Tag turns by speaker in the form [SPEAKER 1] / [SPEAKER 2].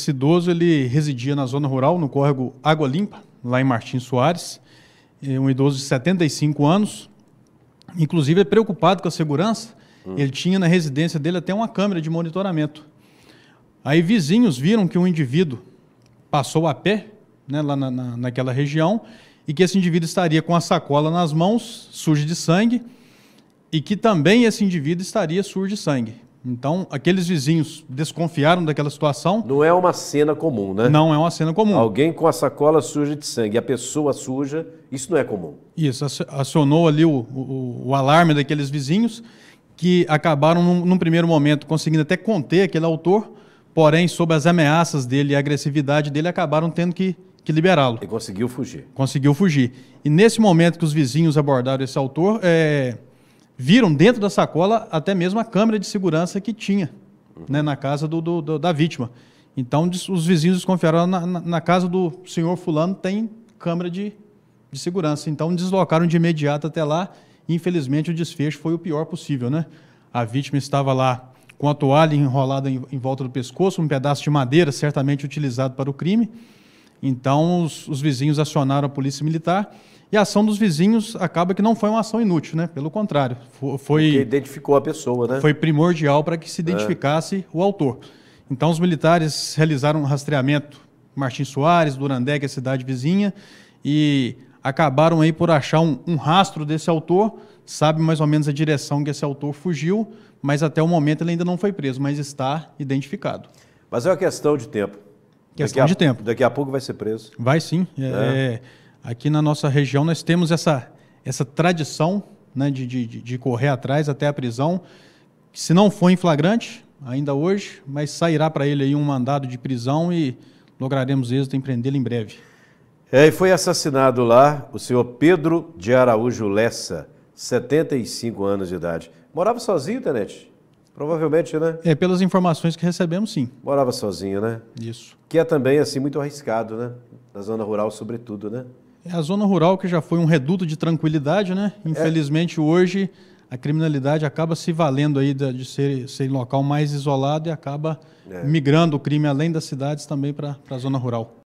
[SPEAKER 1] Esse idoso ele residia na zona rural, no córrego Água Limpa, lá em Martins Soares, é um idoso de 75 anos, inclusive é preocupado com a segurança, hum. ele tinha na residência dele até uma câmera de monitoramento. Aí vizinhos viram que um indivíduo passou a pé, né, lá na, na, naquela região, e que esse indivíduo estaria com a sacola nas mãos, suja de sangue, e que também esse indivíduo estaria sujo de sangue. Então, aqueles vizinhos desconfiaram daquela situação. Não é uma
[SPEAKER 2] cena comum, né? Não é uma cena comum. Alguém com a sacola suja de sangue, a pessoa suja, isso não é comum.
[SPEAKER 1] Isso, acionou ali o, o, o alarme daqueles vizinhos, que acabaram, num, num, primeiro momento, conseguindo até conter aquele autor, porém, sob as ameaças dele e a agressividade dele, acabaram tendo que, que liberá-lo. E conseguiu fugir. Conseguiu fugir. E nesse momento que os vizinhos abordaram esse autor, é viram dentro da sacola até mesmo a câmera de segurança que tinha né, na casa do, do, do, da vítima. Então os vizinhos desconfiaram, na, na, na casa do senhor fulano tem câmera de, de segurança. Então deslocaram de imediato até lá infelizmente o desfecho foi o pior possível. Né? A vítima estava lá com a toalha enrolada em, em volta do pescoço, um pedaço de madeira certamente utilizado para o crime, então, os, os, vizinhos acionaram a polícia militar e a ação dos vizinhos acaba que não foi uma ação inútil, né? Pelo contrário, foi. identificou a
[SPEAKER 2] pessoa, né? Foi
[SPEAKER 1] primordial para que se é. identificasse é. o autor. Então, os militares realizaram um rastreamento Martins Soares, Durandé, que é a cidade vizinha, e acabaram aí por achar um, um rastro desse autor. Sabe mais ou menos a direção que esse autor fugiu, mas até o momento ele ainda não foi preso, mas está identificado. Mas é uma questão de tempo. Questão de
[SPEAKER 2] tempo. Daqui a pouco vai ser preso. Vai
[SPEAKER 1] sim. É. É, aqui na nossa região nós temos essa, essa tradição né, de, de, de correr atrás até a prisão. Se não for em flagrante, ainda hoje, mas sairá para ele aí um mandado de prisão e lograremos êxito em prendê-lo em breve.
[SPEAKER 2] É, e foi assassinado lá o senhor Pedro de Araújo Lessa, 75 anos de idade. Morava sozinho, Tenente? Provavelmente, né? É, pelas informações que recebemos, sim. Morava sozinho, né? Isso. Que é também, assim, muito arriscado, né? Na zona rural, sobretudo, né?
[SPEAKER 1] É a zona rural que já foi um reduto de tranquilidade, né? É. Infelizmente, é. hoje, a criminalidade acaba se valendo aí de, ser, ser local mais isolado e acaba é. migrando o crime além das cidades também para a zona rural.